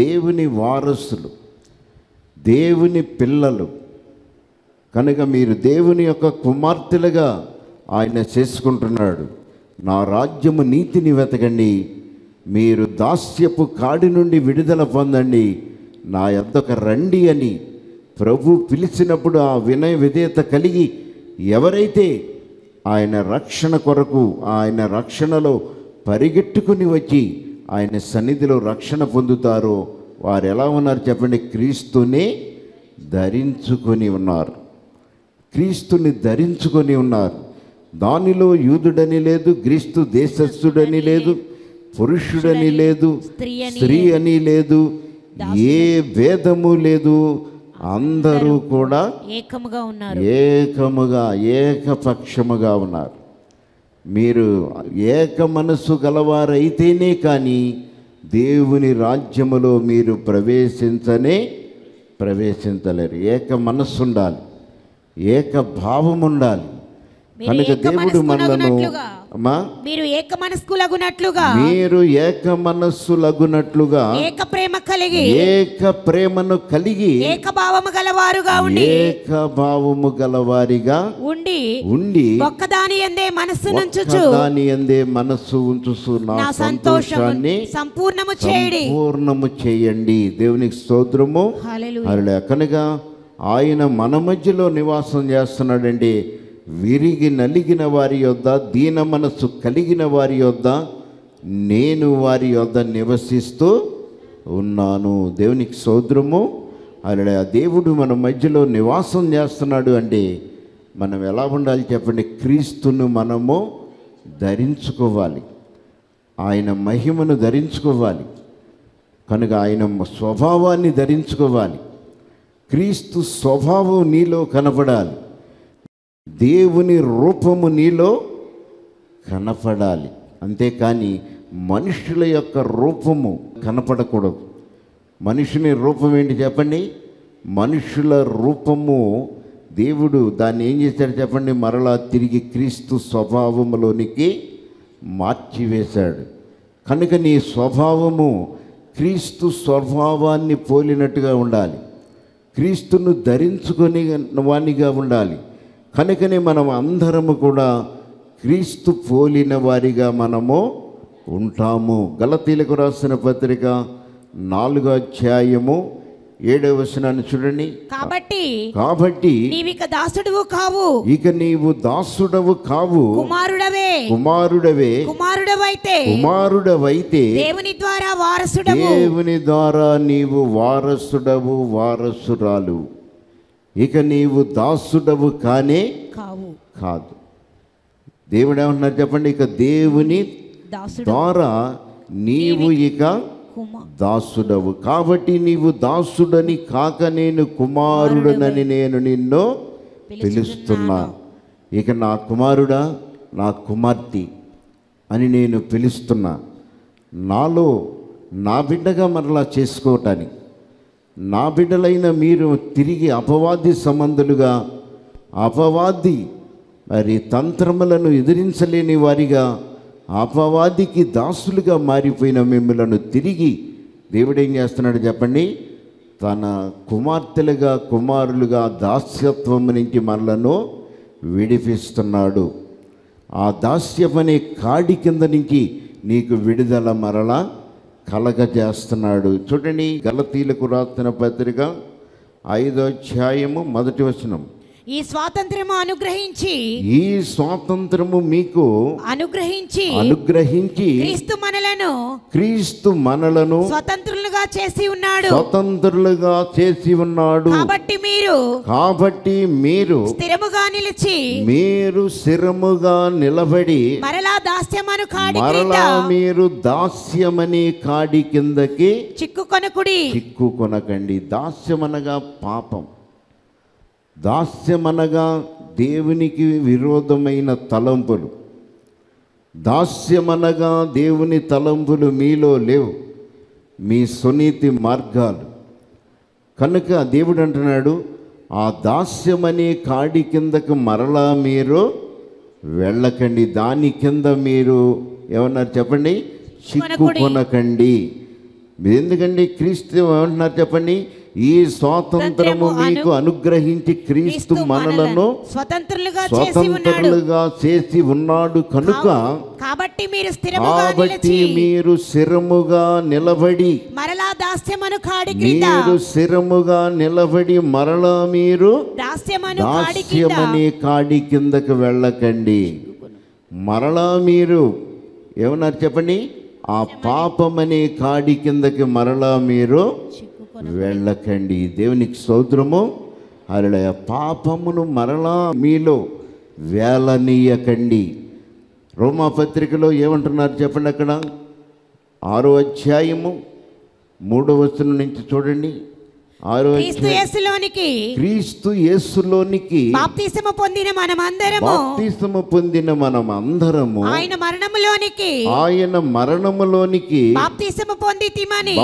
దేవుని వారసులు దేవుని పిల్లలు కనుక మీరు దేవుని యొక్క కుమార్తెలుగా ఆయన చేసుకుంటున్నాడు నా రాజ్యము నీతిని వెతకండి మీరు దాస్యపు కాడి నుండి విడుదల పొందండి నా ఎంతొక రండి అని ప్రభు పిలిచినప్పుడు ఆ వినయ విధేయత కలిగి ఎవరైతే ఆయన రక్షణ కొరకు ఆయన రక్షణలో పరిగెట్టుకుని వచ్చి ఆయన సన్నిధిలో రక్షణ పొందుతారో వారు ఎలా ఉన్నారు చెప్పండి క్రీస్తుని ధరించుకొని ఉన్నారు క్రీస్తుని ధరించుకొని ఉన్నారు దానిలో యూదుడని లేదు క్రీస్తు దేశస్థుడని లేదు పురుషుడని లేదు స్త్రీ అని లేదు ఏ భేదము లేదు అందరూ కూడా ఏకముగా ఉన్నారు ఏకముగా ఏకపక్షముగా ఉన్నారు మీరు ఏక మనస్సు గలవారైతేనే కానీ దేవుని రాజ్యములో మీరు ప్రవేశించనే ప్రవేశించలేరు ఏక మనస్సు ఉండాలి ఏక భావం ఉండాలి కనుక దేవుడు మనలను అమ్మా మీరు ఏక మనస్కులగునట్లుగా మీరు ఏక మనస్సులగునట్లుగా ఏక ప్రేమ కలిగి ఏక ప్రేమను కలిగి ఏక భావము గలవారుగా ఉండి ఏక భావము గలవారిగా ఉండి ఉండి ఒక్కదాని ఎందే మనస్సు నుంచుచు దాని ఎందే మనస్సు ఉంచుచు నా సంతోషాన్ని సంపూర్ణము చేయండి సంపూర్ణము చేయండి దేవునికి స్తోత్రము హల్లెలూయా ఆయన మన మధ్యలో నివాసం చేస్తున్నాడండి విరిగి నలిగిన వారి యొద్ దీన మనస్సు కలిగిన వారి యొద్ నేను వారి యొద్ నివసిస్తూ ఉన్నాను దేవునికి సోద్రము అలా దేవుడు మన మధ్యలో నివాసం చేస్తున్నాడు అంటే మనం ఎలా ఉండాలి చెప్పండి క్రీస్తును మనము ధరించుకోవాలి ఆయన మహిమను ధరించుకోవాలి కనుక ఆయన స్వభావాన్ని ధరించుకోవాలి క్రీస్తు స్వభావం నీలో కనపడాలి దేవుని రూపము నీలో కనపడాలి అంతేకాని మనుషుల యొక్క రూపము కనపడకూడదు మనుషుని రూపం ఏంటి చెప్పండి మనుషుల రూపము దేవుడు దాన్ని ఏం చేశాడు చెప్పండి మరలా తిరిగి క్రీస్తు స్వభావములోనికి మార్చివేశాడు కనుక నీ స్వభావము క్రీస్తు స్వభావాన్ని పోలినట్టుగా ఉండాలి క్రీస్తును ధరించుకొని వాణిగా ఉండాలి కనుకనే మనం అందరము కూడా క్రీస్తు పోలిన వారిగా మనము ఉంటాము గలతీలకు రాసిన పత్రిక నాలుగో అధ్యాయము ఏడవ వచనాన్ని చూడండి కాబట్టి కాబట్టి నీవిక దాసుడవు కావు ఇక నీవు దాసుడవు కావు కుమారుడవే కుమారుడవే కుమారుడవైతే కుమారుడవైతే దేవుని ద్వారా వారసుడవు దేవుని ద్వారా నీవు వారసుడవు వారసురాలు ఇక నీవు దాసుడవు కానే కావు కాదు దేవుడు ఏమంటున్నారు చెప్పండి ఇక దేవుని ద్వారా నీవు ఇక దాసుడవు కాబట్టి నీవు దాసుడని కాక నేను కుమారుడనని నేను నిన్ను పిలుస్తున్నా ఇక నా కుమారుడా నా కుమార్తె అని నేను పిలుస్తున్నా నాలో నా బిడ్డగా మరలా చేసుకోవటానికి నా బిడ్డలైన మీరు తిరిగి అపవాది సంబంధులుగా అపవాది మరి తంత్రములను ఎదిరించలేని వారిగా అపవాదికి దాసులుగా మారిపోయిన మిమ్మలను తిరిగి దేవుడు ఏం చేస్తున్నాడు చెప్పండి తన కుమార్తెలుగా కుమారులుగా దాస్యత్వం నుంచి మనలను విడిపిస్తున్నాడు ఆ దాస్యమనే కాడి కింద నుంచి నీకు విడుదల మరలా కలగజేస్తున్నాడు చూడండి గలతీలకు రాస్తున్న పత్రిక ఐదో అధ్యాయము మొదటి వచనం ఈ స్వాతంత్రము అనుగ్రహించి ఈ స్వాతంత్రము మీకు అనుగ్రహించి అనుగ్రహించి క్రీస్తు మనలను క్రీస్తు మనలను స్వతంత్రులుగా చేసి ఉన్నాడు స్వతంత్రులుగా చేసి ఉన్నాడు కాబట్టి మీరు కాబట్టి మీరు స్థిరముగా నిలిచి మీరు స్థిరముగా నిలబడి మరలా దాస్యమను కాడి మరలా మీరు దాస్యమని కాడి కిందకి చిక్కుకొనకుడి చిక్కుకొనకండి దాస్యమనగా పాపం దాస్యం అనగా దేవునికి విరోధమైన తలంపులు దాస్యం అనగా దేవుని తలంపులు మీలో లేవు మీ సునీతి మార్గాలు కనుక దేవుడు అంటున్నాడు ఆ దాస్యమనే కాడి కిందకు మరలా మీరు వెళ్ళకండి దాని కింద మీరు ఏమన్నారు చెప్పండి చిక్కు కొనకండి ఎందుకండి క్రీస్తు ఏమంటున్నారు చెప్పండి ఈ స్వాతంత్రము మీకు అనుగ్రహించి క్రీస్తు మనలను స్వతంత్రులుగా స్వతంత్రులుగా చేసి ఉన్నాడు కనుక కాబట్టి మీరు కాబట్టి మీరు శిరముగా నిలబడి మరలా దాస్యమను కాడి మీరు శిరముగా నిలబడి మరలా మీరు దాస్యమని కాడి కిందకు వెళ్ళకండి మరలా మీరు ఏమన్నారు చెప్పండి ఆ పాపమనే కాడి కిందకి మరలా మీరు వెళ్ళకండి దేవునికి సౌద్రము అరళయ పాపమును మరలా మీలో వేలనీయకండి రోమాపత్రికలో ఏమంటున్నారు చెప్పండి అక్కడ ఆరో అధ్యాయము మూడో వస్తువు నుంచి చూడండి క్రీస్తు పొందిన పొందిన ఆయన ఆయన పొందితిమని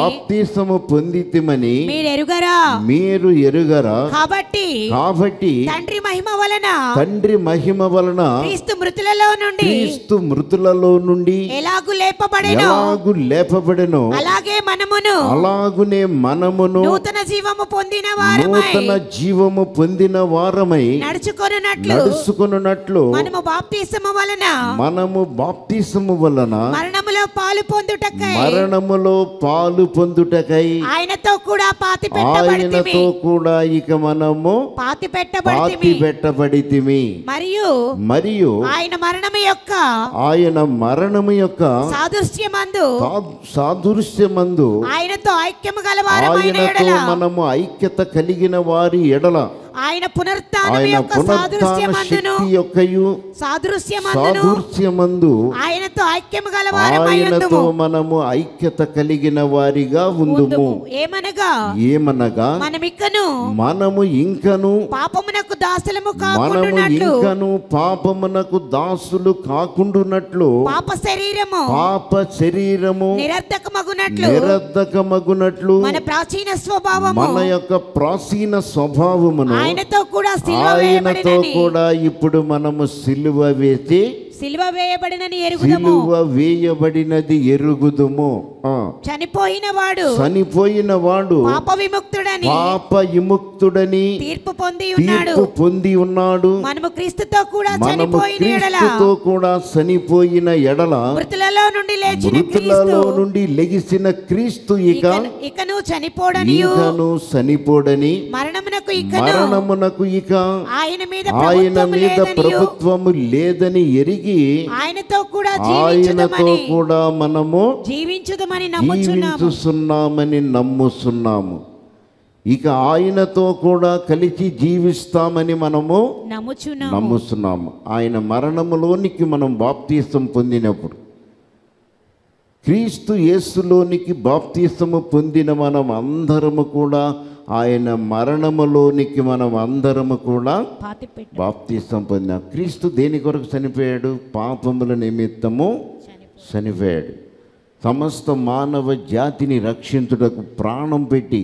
పొందితిమని మీరు ఎరుగరా మీరు ఎరుగరా కాబట్టి కాబట్టి తండ్రి మహిమ వలన తండ్రి మహిమ వలన క్రీస్తు మృతులలో నుండి క్రీస్తు మృతులలో నుండి ఎలాగు లేపబడెను ఎలాగు అలాగే మనమును అలాగునే మనమును నూతన జీవ జీవము పొందిన వారమై నూతన జీవము పొందిన వారమై నడుచుకొనున్నట్లు నడుచుకొనున్నట్లు మనము బాప్తిసము వలన మనము బాప్తిసము వలన మరణములో పాలు పొందుటకై మరణములో పాలు పొందుటకై ఆయనతో కూడా పాతి ఆయనతో కూడా ఇక మనము పాతి పెట్టబడి పెట్టబడి మరియు మరియు ఆయన మరణము యొక్క ఆయన మరణము యొక్క సాదృశ్యమందు సాదృశ్యమందు ఆయనతో ఐక్యము గలవారు ఆయనతో మనం మనము ఐక్యత కలిగిన వారి ఎడల ఆయన పునరుత్థానం యొక్క సాదృశ్యమందును యొక్కయు సాదృశ్యమందు ఆయనతో ఐక్యము గలవారమై ఆయనతో మనము ఐక్యత కలిగిన వారిగా ఉందుము ఏమనగా ఏమనగా ఇంకను మనము ఇంకను పాపమునకు దాసులము మనము ఇంకను పాపమునకు దాసులు కాకుండునట్లు పాప శరీరము పాప శరీరము నిరర్ధకమగునట్లు నిరర్ధకమగునట్లు మన ప్రాచీన స్వభావం మన యొక్క ప్రాచీన స్వభావమును ఆయనతో కూడా ఆయనతో కూడా ఇప్పుడు మనము సిలువ వేసి సిలువ ఎరుగుదము వేయబడినది ఎరుగుదుము చనిపోయిన వాడు చనిపోయిన వాడు పాప విముక్తుడని పాప విముక్తుడని తీర్పు పొంది ఉన్నాడు తీర్పు పొంది ఉన్నాడు మనము క్రీస్తుతో కూడా చనిపోయిన ఎడల క్రీస్తుతో కూడా చనిపోయిన ఎడల మృతులలో నుండి లేచిన మృతులలో నుండి లెగిసిన క్రీస్తు ఇక ఇకను చనిపోడని ఇకను చనిపోడని మరణమునకు ఇక మరణమునకు ఇక ఆయన మీద ఆయన మీద ప్రభుత్వము లేదని ఎరిగి తిరిగి ఆయనతో కూడా ఆయనతో కూడా మనము జీవించుదమని నమ్ముస్తున్నాము ఇక ఆయనతో కూడా కలిసి జీవిస్తామని మనము నమ్ముస్తున్నాము ఆయన మరణములోనికి మనం బాప్తీసం పొందినప్పుడు క్రీస్తు యేసులోనికి బాప్తీసము పొందిన మనం అందరము కూడా ఆయన మరణములోనికి మనం అందరము కూడా బాప్తీసం పొందినాం క్రీస్తు దేని కొరకు చనిపోయాడు పాపముల నిమిత్తము చనిపోయాడు సమస్త మానవ జాతిని రక్షించుటకు ప్రాణం పెట్టి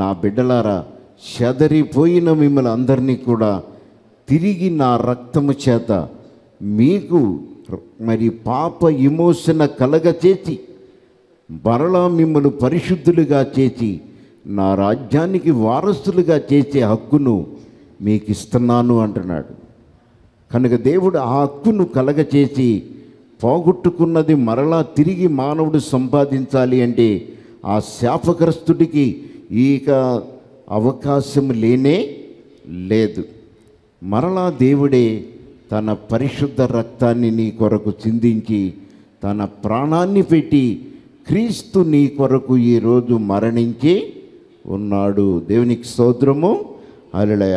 నా బిడ్డలారా చెదరిపోయిన మిమ్మల్ని అందరినీ కూడా తిరిగి నా రక్తము చేత మీకు మరి పాప విమోచన చేసి మరలా మిమ్మల్ని పరిశుద్ధులుగా చేసి నా రాజ్యానికి వారసులుగా చేసే హక్కును మీకు ఇస్తున్నాను అంటున్నాడు కనుక దేవుడు ఆ హక్కును కలగచేసి పోగొట్టుకున్నది మరలా తిరిగి మానవుడు సంపాదించాలి అంటే ఆ శాపగ్రస్తుడికి ఈక అవకాశం లేనే లేదు మరలా దేవుడే తన పరిశుద్ధ రక్తాన్ని నీ కొరకు చిందించి తన ప్రాణాన్ని పెట్టి క్రీస్తు నీ కొరకు ఈరోజు మరణించి ఉన్నాడు దేవునికి స్తోత్రము అలలయ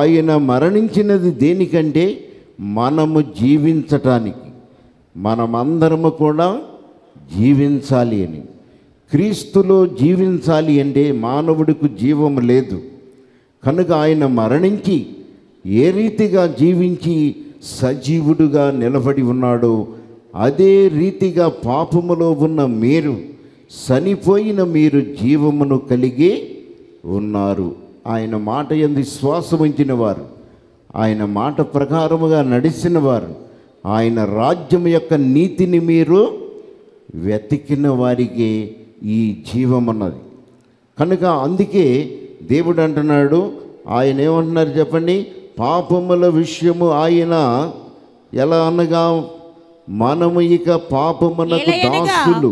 ఆయన మరణించినది దేనికంటే మనము జీవించటానికి మనమందరము కూడా జీవించాలి అని క్రీస్తులో జీవించాలి అంటే మానవుడికి జీవము లేదు కనుక ఆయన మరణించి ఏ రీతిగా జీవించి సజీవుడుగా నిలబడి ఉన్నాడో అదే రీతిగా పాపములో ఉన్న మీరు చనిపోయిన మీరు జీవమును కలిగి ఉన్నారు ఆయన మాట ఎందు విశ్వాసం ఉంచిన వారు ఆయన మాట ప్రకారముగా నడిచిన వారు ఆయన రాజ్యం యొక్క నీతిని మీరు వెతికిన వారికి ఈ జీవం అన్నది కనుక అందుకే దేవుడు అంటున్నాడు ఆయన ఏమంటున్నారు చెప్పండి పాపముల విషయము ఆయన ఎలా అనగా మనము ఇక పాపమునకు దాసులు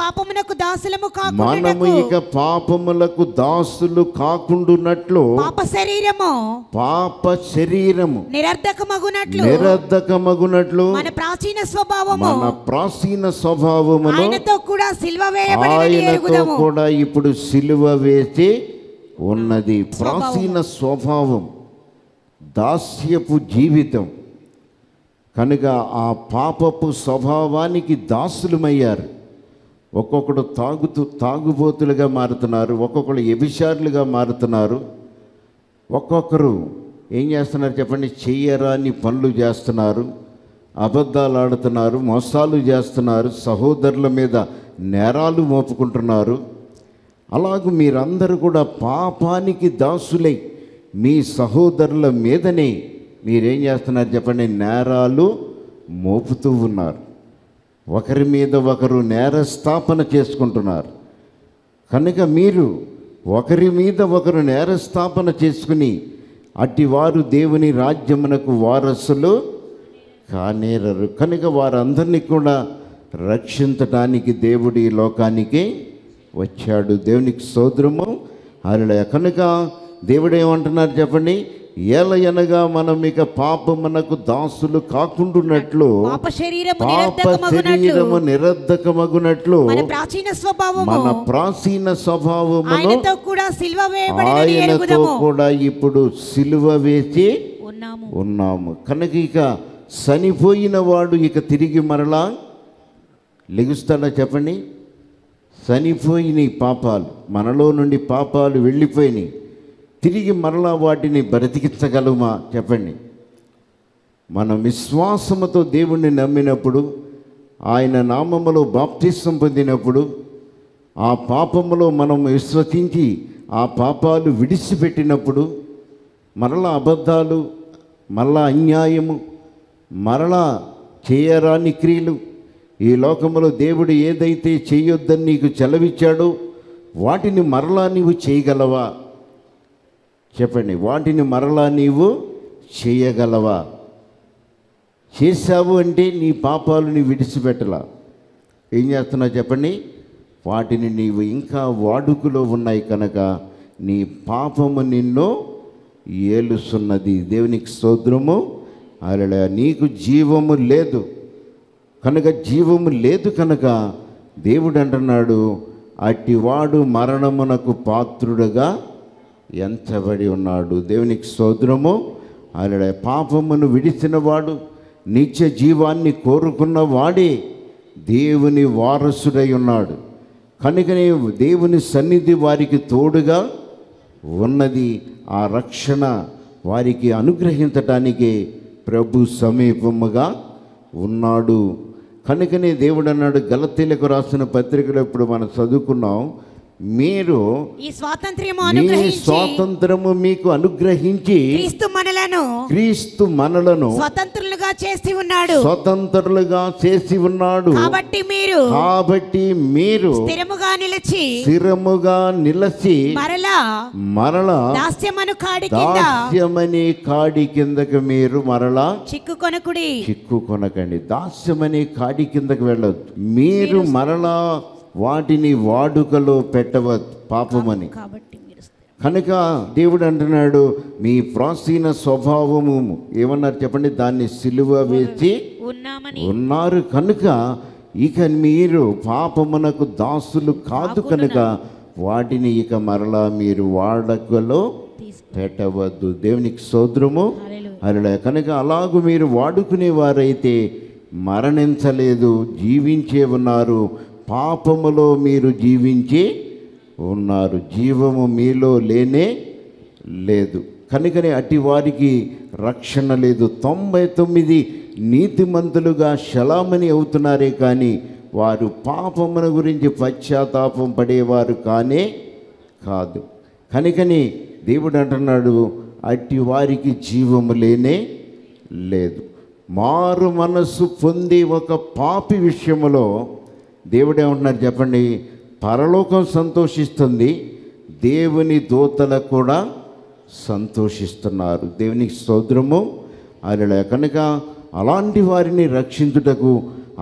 పాపమునకు దాసులము మనము ఇక పాపములకు దాసులు కాకుండునట్లు పాప శరీరము పాప శరీరము నిరర్ధకమగునట్లు నిరర్ధకమగునట్లు మన ప్రాచీన స్వభావము మన ప్రాచీన స్వభావము కూడా సిల్వ ఆయనతో కూడా ఇప్పుడు సిలువ వేసి ఉన్నది ప్రాచీన స్వభావం దాస్యపు జీవితం కనుక ఆ పాపపు స్వభావానికి దాసులమయ్యారు ఒక్కొక్కడు తాగుతూ తాగుబోతులుగా మారుతున్నారు ఒక్కొక్కరు ఎబిషారులుగా మారుతున్నారు ఒక్కొక్కరు ఏం చేస్తున్నారు చెప్పండి చెయ్యరాని పనులు చేస్తున్నారు అబద్ధాలు ఆడుతున్నారు మోసాలు చేస్తున్నారు సహోదరుల మీద నేరాలు మోపుకుంటున్నారు అలాగే మీరందరూ కూడా పాపానికి దాసులై మీ సహోదరుల మీదనే మీరేం చేస్తున్నారు చెప్పండి నేరాలు మోపుతూ ఉన్నారు ఒకరి మీద ఒకరు నేరస్థాపన చేసుకుంటున్నారు కనుక మీరు ఒకరి మీద ఒకరు నేరస్థాపన చేసుకుని వారు దేవుని రాజ్యమునకు వారసులు కానేరరు కనుక వారందరినీ కూడా రక్షించటానికి దేవుడి లోకానికి వచ్చాడు దేవునికి సోద్రము అలా కనుక దేవుడు ఏమంటున్నారు చెప్పండి ఎనగా మనం ఇక మనకు దాసులు కాకుండునట్లు పాప శరీరము నిరర్ధకమగునట్లు మన ప్రాచీన స్వభావం మన ప్రాచీన స్వభావము ఆయనతో కూడా ఇప్పుడు సిల్వ వేసి ఉన్నాము కనుక ఇక చనిపోయిన వాడు ఇక తిరిగి మరలా లెగుస్తాడా చెప్పండి చనిపోయినాయి పాపాలు మనలో నుండి పాపాలు వెళ్ళిపోయినాయి తిరిగి మరలా వాటిని బ్రతికించగలమా చెప్పండి మనం విశ్వాసముతో దేవుణ్ణి నమ్మినప్పుడు ఆయన నామములో బాప్తిష్టం పొందినప్పుడు ఆ పాపములో మనం విశ్వసించి ఆ పాపాలు విడిచిపెట్టినప్పుడు మరలా అబద్ధాలు మరలా అన్యాయము మరలా చేయరాని క్రియలు ఈ లోకంలో దేవుడు ఏదైతే చేయొద్దని నీకు చెలవిచ్చాడో వాటిని మరలా నీవు చేయగలవా చెప్పండి వాటిని మరలా నీవు చేయగలవా చేశావు అంటే నీ పాపాలను విడిచిపెట్టలా ఏం చేస్తున్నావు చెప్పండి వాటిని నీవు ఇంకా వాడుకులో ఉన్నాయి కనుక నీ పాపము నిన్ను ఏలుస్తున్నది దేవునికి స్తోత్రము అలా నీకు జీవము లేదు కనుక జీవము లేదు కనుక దేవుడు అంటున్నాడు అట్టివాడు మరణమునకు పాత్రుడుగా ఎంతబడి ఉన్నాడు దేవునికి స్తోత్రము ఆయన పాపమును విడిచినవాడు నిత్య జీవాన్ని కోరుకున్న వాడే దేవుని వారసుడై ఉన్నాడు కనుకనే దేవుని సన్నిధి వారికి తోడుగా ఉన్నది ఆ రక్షణ వారికి అనుగ్రహించటానికి ప్రభు సమీపముగా ఉన్నాడు కనుకనే దేవుడు అన్నాడు గలతీలకు రాసిన పత్రికలు ఇప్పుడు మనం చదువుకున్నాం మీరు ఈ స్వాతంత్ర్యము స్వాతంత్రము మీకు అనుగ్రహించి క్రీస్తు మనలను క్రీస్తు మనలను స్వతంత్రులుగా చేసి ఉన్నాడు స్వతంత్రులుగా చేసి ఉన్నాడు కాబట్టి మీరు కాబట్టి మీరు స్థిరముగా నిలిచి స్థిరముగా నిలిచి మరలా మరలా దాస్యమను కాడి దాస్యమని కాడి కిందకు మీరు మరలా చిక్కు కొనకుడి చిక్కు కొనకండి దాస్యమని కాడి కిందకు వెళ్ళదు మీరు మరలా వాటిని వాడుకలో పెట్టవ పాపమని కనుక దేవుడు అంటున్నాడు మీ ప్రాచీన స్వభావము ఏమన్నారు చెప్పండి దాన్ని సిలువ వేసి ఉన్నారు కనుక ఇక మీరు పాపమునకు దాసులు కాదు కనుక వాటిని ఇక మరలా మీరు వాడకలో పెట్టవద్దు దేవునికి సోద్రము అరడా కనుక అలాగూ మీరు వాడుకునే వారైతే మరణించలేదు జీవించే ఉన్నారు పాపములో మీరు జీవించి ఉన్నారు జీవము మీలో లేనే లేదు కనుకనే అట్టి వారికి రక్షణ లేదు తొంభై తొమ్మిది నీతిమంతులుగా శలామణి అవుతున్నారే కానీ వారు పాపమును గురించి పశ్చాత్తాపం పడేవారు కానే కాదు కనుకని దేవుడు అంటున్నాడు అట్టి వారికి జీవము లేనే లేదు మారు మనస్సు పొంది ఒక పాపి విషయంలో ఉన్నారు చెప్పండి పరలోకం సంతోషిస్తుంది దేవుని దూతలు కూడా సంతోషిస్తున్నారు దేవునికి సోద్రము ఆయన కనుక అలాంటి వారిని రక్షించుటకు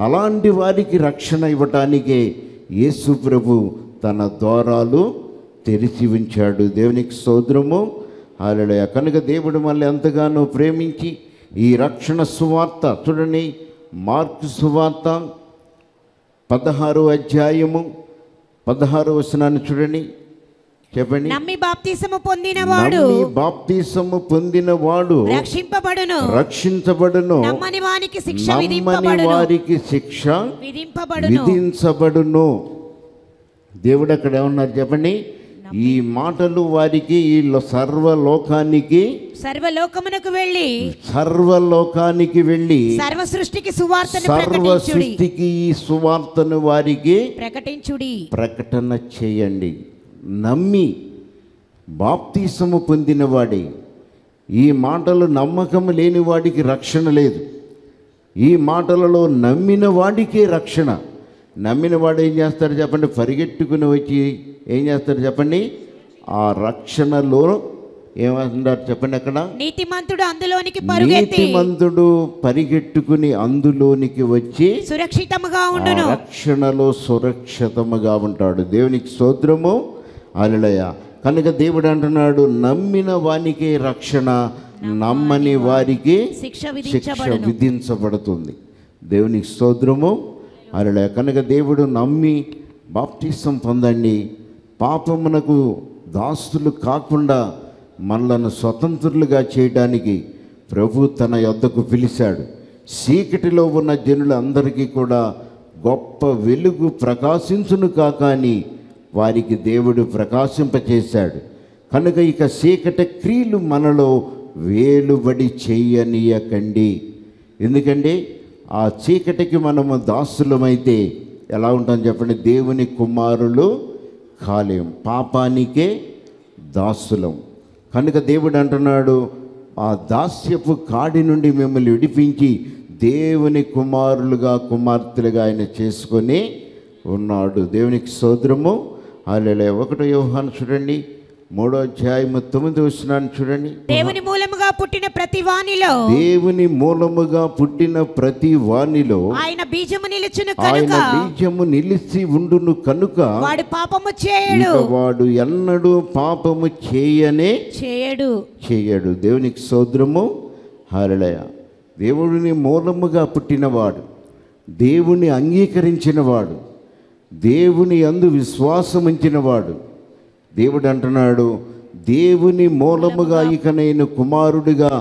అలాంటి వారికి రక్షణ ఇవ్వటానికే యేసు ప్రభు తన ద్వారాలు తెరిచి ఉంచాడు దేవునికి సోద్రము ఆయన కనుక దేవుడు మళ్ళీ ఎంతగానో ప్రేమించి ఈ రక్షణ సువార్త చూడని మార్క్ సువార్త పదహారో అధ్యాయము పదహారో వచనాన్ని చూడండి చెప్పండి పొందినవాడు పొందినవాడు రక్షించబడును వారికి శిక్ష వారికి శిక్ష దేవుడు అక్కడ ఏమన్నారు చెప్పండి ఈ మాటలు వారికి ఈ సర్వలోకానికి సర్వలోకమునకు వెళ్ళి సర్వలోకానికి వెళ్ళి సర్వ సృష్టికి సువార్త సర్వ సృష్టికి ఈ సువార్తను వారికి ప్రకటించుడి ప్రకటన చేయండి నమ్మి బాప్తీసము వాడి ఈ మాటలు నమ్మకం లేని వాడికి రక్షణ లేదు ఈ మాటలలో నమ్మిన వాడికే రక్షణ నమ్మిన వాడు ఏం చేస్తాడు చెప్పండి పరిగెట్టుకుని వచ్చి ఏం చేస్తాడు చెప్పండి ఆ రక్షణలో ఏమంటారు చెప్పండి అక్కడ నీతిమంతుడు అందులోనికి నీతిమంతుడు పరిగెట్టుకుని అందులోనికి వచ్చి సురక్షితముగా ఉండును రక్షణలో సురక్షితముగా ఉంటాడు దేవునికి సోద్రము అలలయ కనుక దేవుడు అంటున్నాడు నమ్మిన వానికి రక్షణ నమ్మని వారికి శిక్ష విధించబడుతుంది దేవునికి సోద్రము అలా కనుక దేవుడు నమ్మి బాప్టిసం పొందండి పాపమునకు దాస్తులు కాకుండా మనలను స్వతంత్రులుగా చేయడానికి ప్రభు తన యొద్దకు పిలిచాడు చీకటిలో ఉన్న జనులందరికీ కూడా గొప్ప వెలుగు ప్రకాశించును కాక అని వారికి దేవుడు ప్రకాశింపచేశాడు కనుక ఇక చీకటి క్రియలు మనలో వేలుబడి చెయ్యనీయకండి ఎందుకంటే ఆ చీకటికి మనము దాసులమైతే ఎలా ఉంటాం చెప్పండి దేవుని కుమారులు కాలేం పాపానికే దాసులం కనుక దేవుడు అంటున్నాడు ఆ దాస్యపు కాడి నుండి మిమ్మల్ని విడిపించి దేవుని కుమారులుగా కుమార్తెలుగా ఆయన చేసుకొని ఉన్నాడు దేవునికి సోద్రము అలా ఒకటో వ్యవహారం చూడండి మూడో అధ్యాయం తొమ్మిది వస్తున్నాను చూడండి దేవుని మూలముగా పుట్టిన ప్రతి వాణిలో దేవుని మూలముగా పుట్టిన ప్రతి వాణిలో ఆయన బీజము నిలుచును ఆయన బీజము నిలిచి ఉండును కనుక వాడు పాపము చేయడు వాడు ఎన్నడు పాపము చేయనే చేయడు చేయడు దేవునికి సోద్రము హరళయ దేవుడిని మూలముగా పుట్టినవాడు దేవుని అంగీకరించినవాడు దేవుని అందు విశ్వాసం ఉంచినవాడు వాడు దేవుడు అంటున్నాడు దేవుని మూలముగా ఇక నేను కుమారుడిగా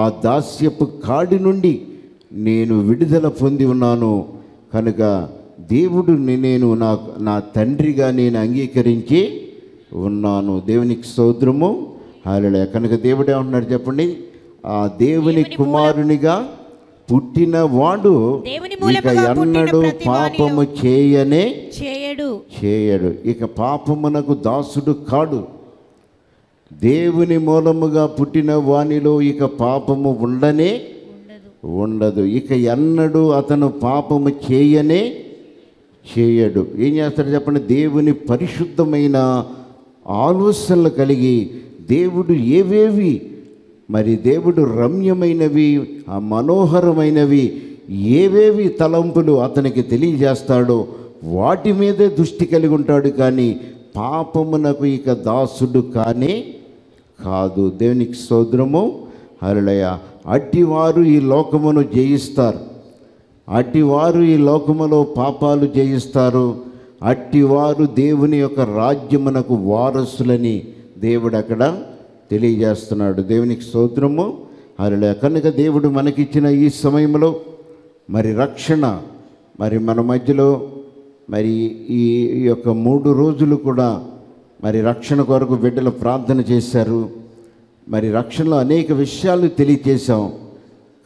ఆ దాస్యపు కాడి నుండి నేను విడుదల పొంది ఉన్నాను కనుక దేవుడు నేను నా నా తండ్రిగా నేను అంగీకరించి ఉన్నాను దేవునికి సౌద్రము హాలే కనుక దేవుడే ఉన్నాడు చెప్పండి ఆ దేవుని కుమారునిగా పుట్టిన వాడు ఇక ఎన్నడూ పాపము చేయనే చేయడు చేయడు ఇక పాపమునకు దాసుడు కాడు దేవుని మూలముగా పుట్టిన వానిలో ఇక పాపము ఉండనే ఉండదు ఇక ఎన్నడూ అతను పాపము చేయనే చేయడు ఏం చేస్తాడు చెప్పండి దేవుని పరిశుద్ధమైన ఆలోచనలు కలిగి దేవుడు ఏవేవి మరి దేవుడు రమ్యమైనవి ఆ మనోహరమైనవి ఏవేవి తలంపులు అతనికి తెలియజేస్తాడో వాటి మీదే దృష్టి కలిగి ఉంటాడు కానీ పాపమునకు ఇక దాసుడు కానీ కాదు దేవునికి సోద్రము హరులయ అటివారు ఈ లోకమును జయిస్తారు అటివారు ఈ లోకములో పాపాలు జయిస్తారు అట్టివారు దేవుని యొక్క రాజ్యమునకు వారసులని దేవుడు అక్కడ తెలియజేస్తున్నాడు దేవునికి సోద్రము అలా కనుక దేవుడు మనకిచ్చిన ఈ సమయంలో మరి రక్షణ మరి మన మధ్యలో మరి ఈ యొక్క మూడు రోజులు కూడా మరి రక్షణ కొరకు బిడ్డలు ప్రార్థన చేశారు మరి రక్షణలో అనేక విషయాలు తెలియచేశాం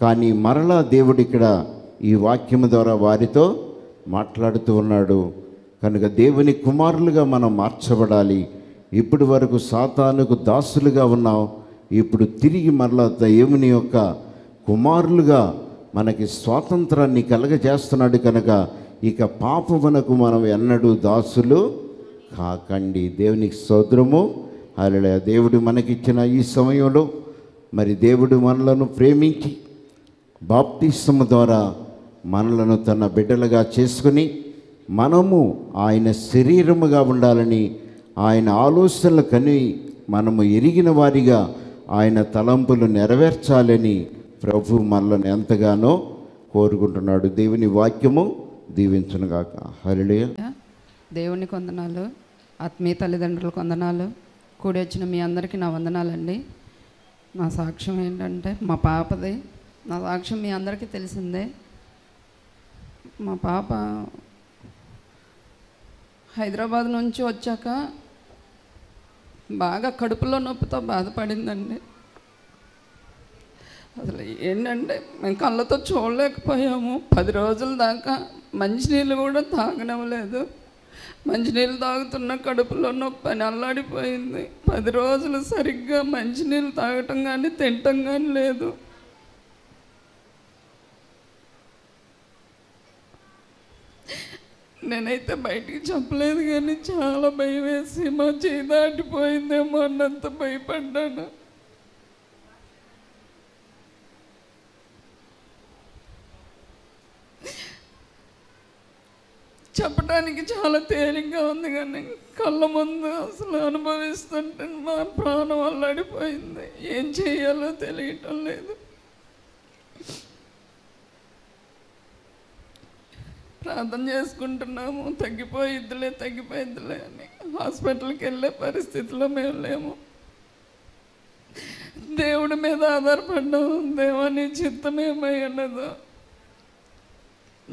కానీ మరలా దేవుడు ఇక్కడ ఈ వాక్యం ద్వారా వారితో మాట్లాడుతూ ఉన్నాడు కనుక దేవుని కుమారులుగా మనం మార్చబడాలి ఇప్పటి వరకు సాతానుకు దాసులుగా ఉన్నాం ఇప్పుడు తిరిగి మరలా దేవుని యొక్క కుమారులుగా మనకి స్వాతంత్రాన్ని కలగజేస్తున్నాడు కనుక ఇక పాపమునకు మనం ఎన్నడూ దాసులు కాకండి దేవునికి సోద్రము అలా దేవుడు మనకిచ్చిన ఈ సమయంలో మరి దేవుడు మనలను ప్రేమించి బాప్తిస్తము ద్వారా మనలను తన బిడ్డలుగా చేసుకుని మనము ఆయన శరీరముగా ఉండాలని ఆయన ఆలోచనలు కని మనము ఎరిగిన వారిగా ఆయన తలంపులు నెరవేర్చాలని ప్రభు మనలను ఎంతగానో కోరుకుంటున్నాడు దేవుని వాక్యము దీవించునుగాక హరిడే దేవుని కొందనాలు ఆత్మీయ తల్లిదండ్రుల కొందనాలు కూడి వచ్చిన మీ అందరికీ నా వందనాలండి నా సాక్ష్యం ఏంటంటే మా పాపది నా సాక్ష్యం మీ అందరికీ తెలిసిందే మా పాప హైదరాబాద్ నుంచి వచ్చాక బాగా కడుపులో నొప్పితో బాధపడిందండి అసలు ఏంటంటే మేము కళ్ళతో చూడలేకపోయాము పది రోజుల దాకా మంచినీళ్ళు కూడా లేదు మంచినీళ్ళు తాగుతున్న కడుపులో నొప్పి అల్లాడిపోయింది పది రోజులు సరిగ్గా మంచినీళ్ళు తాగటం కానీ తినటం కానీ లేదు నేనైతే బయటికి చెప్పలేదు కానీ చాలా భయం వేసి మా చేయి దాటిపోయిందేమో అన్నంత భయపడ్డాను చెప్పడానికి చాలా తేలిగ్గా ఉంది కానీ కళ్ళ ముందు అసలు అనుభవిస్తుంటే నా ప్రాణం అల్లాడిపోయింది ఏం చేయాలో తెలియటం లేదు ప్రార్థన చేసుకుంటున్నాము తగ్గిపోయిద్దిలే తగ్గిపోయిద్దులే అని హాస్పిటల్కి వెళ్ళే పరిస్థితిలో మేము లేము దేవుడి మీద ఆధారపడ్డాము దేవాన్ని చిత్తమేమై ఉండదు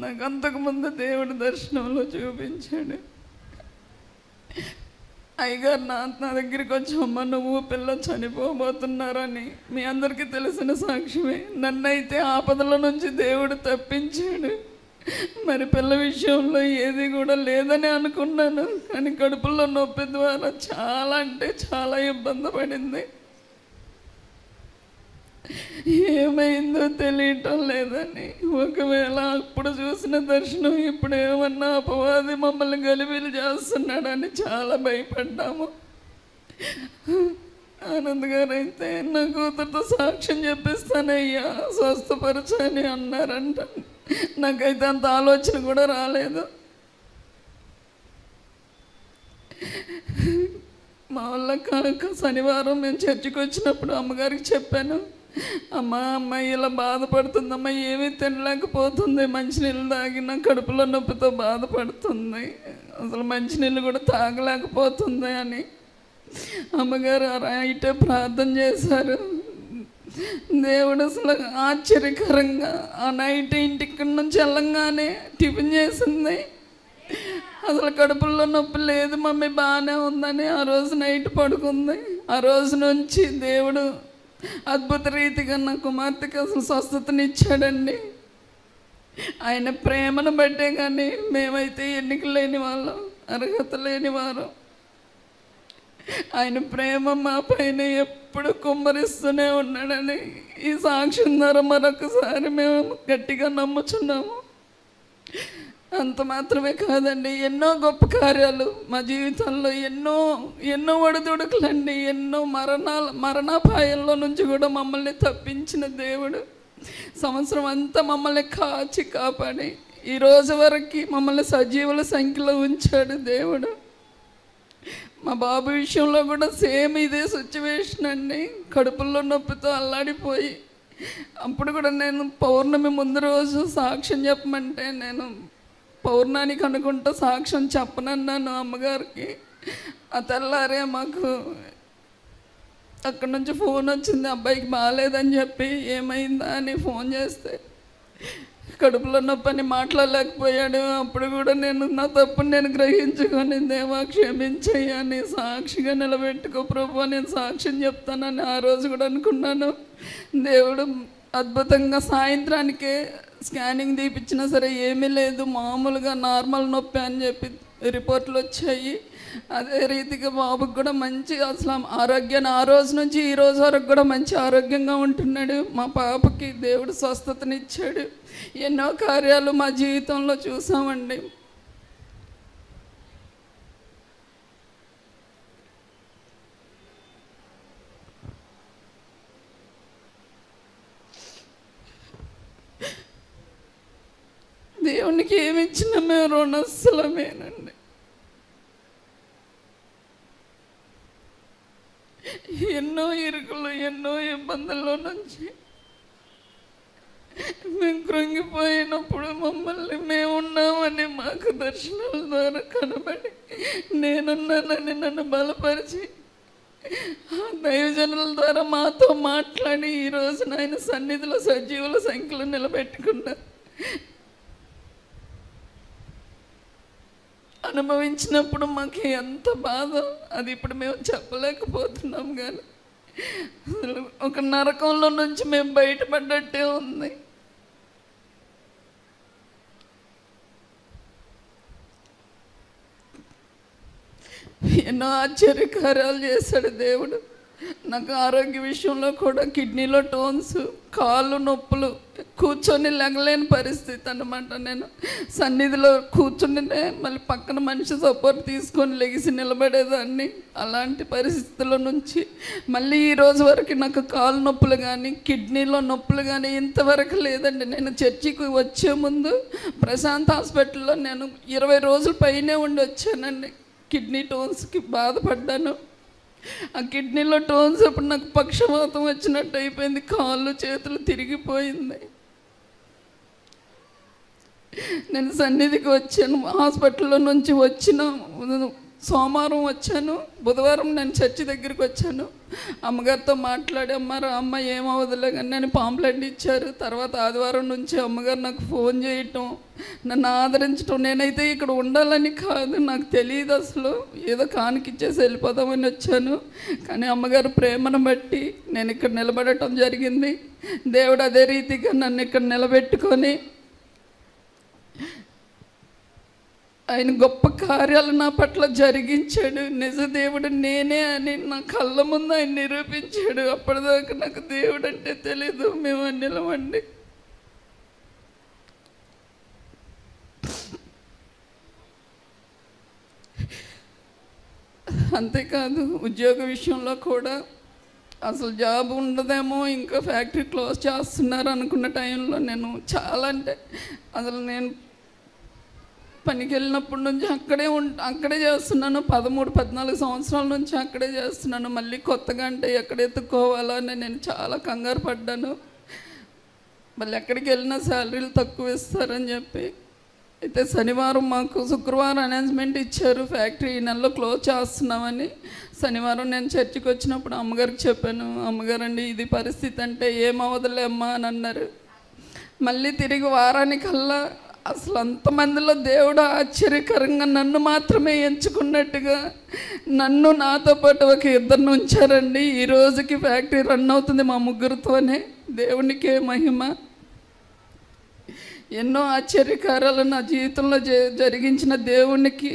నాకు అంతకుముందు దేవుడు దర్శనంలో చూపించాడు అయ్యగారు నా నా దగ్గరికి అమ్మ నువ్వు పిల్ల చనిపోబోతున్నారని మీ అందరికీ తెలిసిన సాక్ష్యమే నన్నైతే ఆపదల నుంచి దేవుడు తప్పించాడు మరి పిల్ల విషయంలో ఏది కూడా లేదని అనుకున్నాను కానీ కడుపులో నొప్పి ద్వారా చాలా అంటే చాలా ఇబ్బంది పడింది ఏమైందో తెలియటం లేదని ఒకవేళ అప్పుడు చూసిన దర్శనం ఇప్పుడు ఏమన్నా అపవాది మమ్మల్ని గలిబిలు చేస్తున్నాడని చాలా భయపడ్డాము ఆనంద్ గారు అయితే నా కూతురుతో సాక్ష్యం చెప్పిస్తానయ్యా స్వస్థపరచని అన్నారంట నాకైతే అంత ఆలోచన కూడా రాలేదు మా వల్ల కాక శనివారం మేము చర్చికి వచ్చినప్పుడు అమ్మగారికి చెప్పాను అమ్మా అమ్మాయి ఇలా బాధపడుతుందమ్మా ఏమీ తినలేకపోతుంది మంచినీళ్ళు తాగిన కడుపులో నొప్పితో బాధపడుతుంది అసలు మంచినీళ్ళు కూడా తాగలేకపోతుంది అని అమ్మగారు అయితే ప్రార్థన చేశారు దేవుడు అసలు ఆశ్చర్యకరంగా ఆ నైట్ ఇంటికి నుంచి వెళ్ళంగానే టిఫిన్ చేసింది అసలు కడుపుల్లో నొప్పి లేదు మమ్మీ బాగానే ఉందని ఆ రోజు నైట్ పడుకుంది ఆ రోజు నుంచి దేవుడు అద్భుత రీతిగా నా కుమార్తెకి అసలు స్వస్థతనిచ్చాడండి ఆయన ప్రేమను బట్టే కానీ మేమైతే ఎన్నికలు లేని వాళ్ళం అర్హత లేని వారు ఆయన ప్రేమ మా పైన ఎప్పుడు కుమ్మరిస్తూనే ఉన్నాడని ఈ సాక్ష్యం ద్వారా మరొకసారి మేము గట్టిగా నమ్ముచున్నాము అంత మాత్రమే కాదండి ఎన్నో గొప్ప కార్యాలు మా జీవితంలో ఎన్నో ఎన్నో ఒడిదుడుకులండి ఎన్నో మరణాల మరణాపాయంలో నుంచి కూడా మమ్మల్ని తప్పించిన దేవుడు సంవత్సరం అంతా మమ్మల్ని కాచి కాపాడి ఈ రోజు వరకు మమ్మల్ని సజీవుల సంఖ్యలో ఉంచాడు దేవుడు మా బాబు విషయంలో కూడా సేమ్ ఇదే సిచ్యువేషన్ అండి కడుపుల్లో నొప్పితో అల్లాడిపోయి అప్పుడు కూడా నేను పౌర్ణమి ముందు రోజు సాక్ష్యం చెప్పమంటే నేను పౌర్ణానికి అనుకుంటూ సాక్ష్యం చెప్పనన్నాను అమ్మగారికి ఆ తెల్లారే మాకు అక్కడ నుంచి ఫోన్ వచ్చింది అబ్బాయికి బాగాలేదని చెప్పి ఏమైందా అని ఫోన్ చేస్తే కడుపులో అని మాట్లాడలేకపోయాడు అప్పుడు కూడా నేను నా తప్పును నేను గ్రహించుకొని దేవా క్షమించయ్యని సాక్షిగా నిలబెట్టుకో ప్రభు నేను సాక్ష్యం చెప్తానని ఆ రోజు కూడా అనుకున్నాను దేవుడు అద్భుతంగా సాయంత్రానికే స్కానింగ్ తీపిచ్చినా సరే ఏమీ లేదు మామూలుగా నార్మల్ నొప్పి అని చెప్పి రిపోర్ట్లు వచ్చాయి అదే రీతిగా బాబుకు కూడా మంచి అసలు ఆరోగ్యాన్ని ఆ రోజు నుంచి ఈ రోజు వరకు కూడా మంచి ఆరోగ్యంగా ఉంటున్నాడు మా పాపకి దేవుడు స్వస్థతనిచ్చాడు ఎన్నో కార్యాలు మా జీవితంలో చూసామండి దేవునికి ఏమి ఇచ్చిన మేము రుణస్థలమేనండి ఎన్నో ఇరుకులు ఎన్నో ఇబ్బందుల నుంచి మేము కృంగిపోయినప్పుడు మమ్మల్ని మేమున్నామని మాకు దర్శనాల ద్వారా కనబడి నేనున్నానని నన్ను బలపరిచి ఆ దైవజనుల ద్వారా మాతో మాట్లాడి ఈరోజు నాయన సన్నిధిలో సజీవుల సంఖ్యలో నిలబెట్టుకున్నారు అనుభవించినప్పుడు మాకు ఎంత బాధ అది ఇప్పుడు మేము చెప్పలేకపోతున్నాం కానీ అసలు ఒక నరకంలో నుంచి మేము బయటపడ్డట్టే ఉంది ఎన్నో ఆశ్చర్యకార్యాలు చేశాడు దేవుడు నాకు ఆరోగ్య విషయంలో కూడా కిడ్నీలో టోన్స్ కాళ్ళు నొప్పులు కూర్చొని లెగలేని పరిస్థితి అనమాట నేను సన్నిధిలో కూర్చుంటే మళ్ళీ పక్కన మనిషి సపోర్ట్ తీసుకొని లెగిసి నిలబడేదాన్ని అలాంటి పరిస్థితుల నుంచి మళ్ళీ ఈ రోజు వరకు నాకు కాలు నొప్పులు కానీ కిడ్నీలో నొప్పులు కానీ ఇంతవరకు లేదండి నేను చర్చికి వచ్చే ముందు ప్రశాంత్ హాస్పిటల్లో నేను ఇరవై రోజుల పైనే ఉండి వచ్చానండి కిడ్నీ టోన్స్కి బాధపడ్డాను ఆ కిడ్నీలో టోన్స్ అప్పుడు నాకు పక్షవాతం వచ్చినట్టు అయిపోయింది కాళ్ళు చేతులు తిరిగిపోయింది నేను సన్నిధికి వచ్చాను హాస్పిటల్లో నుంచి వచ్చిన సోమవారం వచ్చాను బుధవారం నేను చర్చి దగ్గరికి వచ్చాను అమ్మగారితో మాట్లాడి అమ్మారు అమ్మ ఏమవదులే కానీ నేను పాంప్లెట్ ఇచ్చారు తర్వాత ఆదివారం నుంచి అమ్మగారు నాకు ఫోన్ చేయటం నన్ను ఆదరించటం నేనైతే ఇక్కడ ఉండాలని కాదు నాకు తెలియదు అసలు ఏదో కానికిచ్చేసి వెళ్ళిపోదామని వచ్చాను కానీ అమ్మగారు ప్రేమను బట్టి నేను ఇక్కడ నిలబడటం జరిగింది దేవుడు అదే రీతిగా నన్ను ఇక్కడ నిలబెట్టుకొని ఆయన గొప్ప కార్యాలు నా పట్ల జరిగించాడు నిజ దేవుడు నేనే అని నా కళ్ళ ముందు ఆయన నిరూపించాడు అప్పటిదాకా నాకు దేవుడు అంటే తెలీదు మేము నిలవండి అంతేకాదు ఉద్యోగ విషయంలో కూడా అసలు జాబ్ ఉండదేమో ఇంకా ఫ్యాక్టరీ క్లోజ్ చేస్తున్నారు అనుకున్న టైంలో నేను చాలా అంటే అసలు నేను పనికి వెళ్ళినప్పటి నుంచి అక్కడే ఉం అక్కడే చేస్తున్నాను పదమూడు పద్నాలుగు సంవత్సరాల నుంచి అక్కడే చేస్తున్నాను మళ్ళీ కొత్తగా అంటే ఎక్కడ ఎత్తుక్కోవాలా అని నేను చాలా కంగారు పడ్డాను మళ్ళీ ఎక్కడికి వెళ్ళినా శాలరీలు తక్కువ ఇస్తారని చెప్పి అయితే శనివారం మాకు శుక్రవారం అనౌన్స్మెంట్ ఇచ్చారు ఫ్యాక్టరీ ఈ నెలలో క్లోజ్ చేస్తున్నామని శనివారం నేను చర్చికి వచ్చినప్పుడు అమ్మగారికి చెప్పాను అమ్మగారు అండి ఇది పరిస్థితి అంటే ఏమవదలేమ్మా అని అన్నారు మళ్ళీ తిరిగి వారానికల్లా అసలు అంతమందిలో దేవుడు ఆశ్చర్యకరంగా నన్ను మాత్రమే ఎంచుకున్నట్టుగా నన్ను నాతో పాటు ఒక ఇద్దరిని ఉంచారండి ఈ రోజుకి ఫ్యాక్టరీ రన్ అవుతుంది మా ముగ్గురితోనే దేవునికే మహిమ ఎన్నో ఆశ్చర్యకారాలు నా జీవితంలో జరిగించిన దేవునికి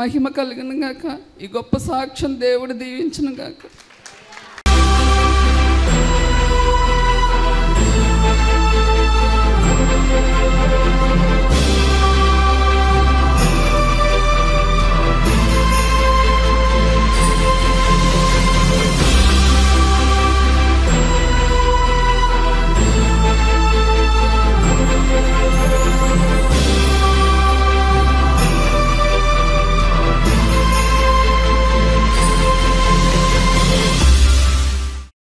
మహిమ కలిగిన గాక ఈ గొప్ప సాక్ష్యం దేవుడు దీవించిన గాక